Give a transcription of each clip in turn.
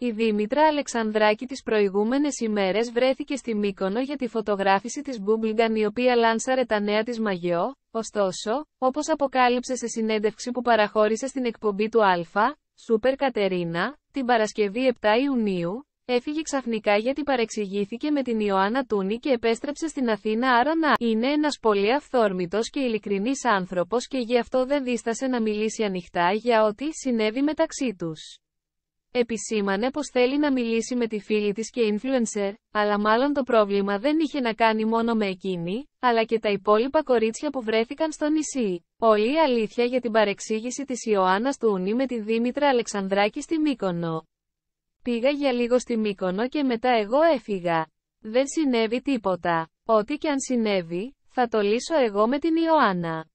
Η Δήμητρα Αλεξανδράκη τις προηγούμενες ημέρες βρέθηκε στη Μύκονο για τη φωτογράφηση της Μπούμπλγκαν η οποία λάνσαρε τα νέα της Μαγιό, ωστόσο, όπως αποκάλυψε σε συνέντευξη που παραχώρησε στην εκπομπή του Αλφα, Σούπερ Κατερίνα, την Παρασκευή 7 Ιουνίου, έφυγε ξαφνικά γιατί παρεξηγήθηκε με την Ιωάννα Τούνη και επέστρεψε στην Αθήνα άρα να είναι ένας πολύ αυθόρμητος και ειλικρινής άνθρωπος και γι' αυτό δεν δίστασε να μιλήσει ανοιχτά για ό,τι συνέβη μεταξύ τους. Επισήμανε πως θέλει να μιλήσει με τη φίλη της και influencer, αλλά μάλλον το πρόβλημα δεν είχε να κάνει μόνο με εκείνη, αλλά και τα υπόλοιπα κορίτσια που βρέθηκαν στο νησί. Όλη η αλήθεια για την παρεξήγηση της Ιωάννας του Ουνή με τη Δήμητρα Αλεξανδράκη στη Μύκονο. Πήγα για λίγο στη Μύκονο και μετά εγώ έφυγα. Δεν συνέβη τίποτα. Ό,τι και αν συνέβη, θα το λύσω εγώ με την Ιωάννα.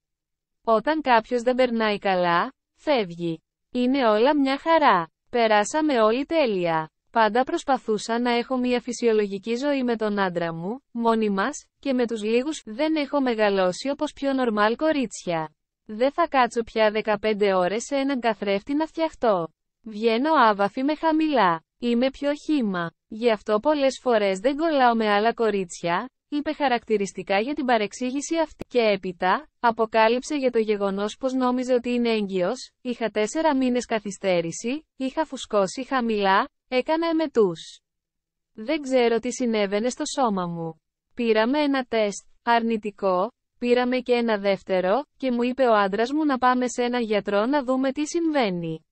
Όταν κάποιος δεν περνάει καλά, φεύγει. Είναι όλα μια χαρά. Περάσαμε όλοι τέλεια. Πάντα προσπαθούσα να έχω μια φυσιολογική ζωή με τον άντρα μου, μόνη μας, και με τους λίγους, δεν έχω μεγαλώσει όπως πιο νορμάλ κορίτσια. Δεν θα κάτσω πια 15 ώρες σε έναν καθρέφτη να φτιαχτώ. Βγαίνω άβαφη με χαμηλά. Είμαι πιο χήμα. Γι' αυτό πολλές φορές δεν κολλάω με άλλα κορίτσια, είπε χαρακτηριστικά για την παρεξήγηση αυτή και έπειτα, αποκάλυψε για το γεγονός πως νόμιζε ότι είναι έγκυος, είχα τέσσερα μήνες καθυστέρηση, είχα φουσκώσει χαμηλά, έκανα εμετούς. Δεν ξέρω τι συνέβαινε στο σώμα μου. Πήραμε ένα τεστ, αρνητικό, πήραμε και ένα δεύτερο, και μου είπε ο άντρας μου να πάμε σε ένα γιατρό να δούμε τι συμβαίνει.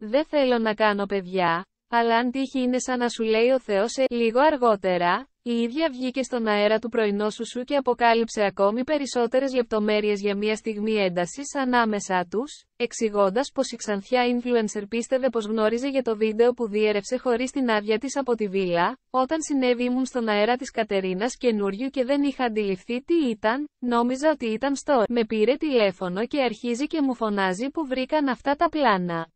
Δεν θέλω να κάνω παιδιά, αλλά αν τύχει είναι σαν να σου λέει ο Θεός ε, λίγο αργότερα, η ίδια βγήκε στον αέρα του πρωινό σου σου και αποκάλυψε ακόμη περισσότερες λεπτομέρειες για μια στιγμή έντασης ανάμεσά τους, εξηγώντας πως η ξανθιά influencer πίστευε πως γνώριζε για το βίντεο που διέρευσε χωρίς την άδεια της από τη βίλα, όταν συνέβη ήμουν στον αέρα της Κατερίνας καινούριου και δεν είχα αντιληφθεί τι ήταν, νόμιζα ότι ήταν στο με πήρε τηλέφωνο και αρχίζει και μου φωνάζει που βρήκαν αυτά τα πλάνα.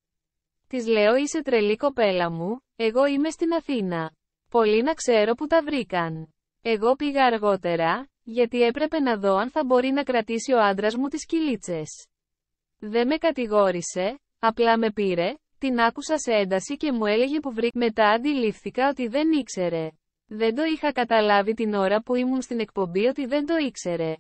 Της λέω είσαι τρελή κοπέλα μου, εγώ είμαι στην Αθήνα. Πολύ να ξέρω που τα βρήκαν. Εγώ πήγα αργότερα, γιατί έπρεπε να δω αν θα μπορεί να κρατήσει ο άντρας μου τις κυλίτσες. Δεν με κατηγόρησε, απλά με πήρε, την άκουσα σε ένταση και μου έλεγε που βρήκε. Μετά αντιλήφθηκα ότι δεν ήξερε. Δεν το είχα καταλάβει την ώρα που ήμουν στην εκπομπή ότι δεν το ήξερε.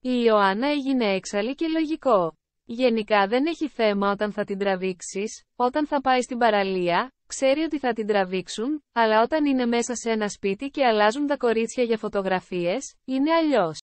Η Ιωάννα έγινε έξαλλη και λογικό. Γενικά δεν έχει θέμα όταν θα την τραβήξεις, όταν θα πάει στην παραλία, ξέρει ότι θα την τραβήξουν, αλλά όταν είναι μέσα σε ένα σπίτι και αλλάζουν τα κορίτσια για φωτογραφίες, είναι αλλιώς.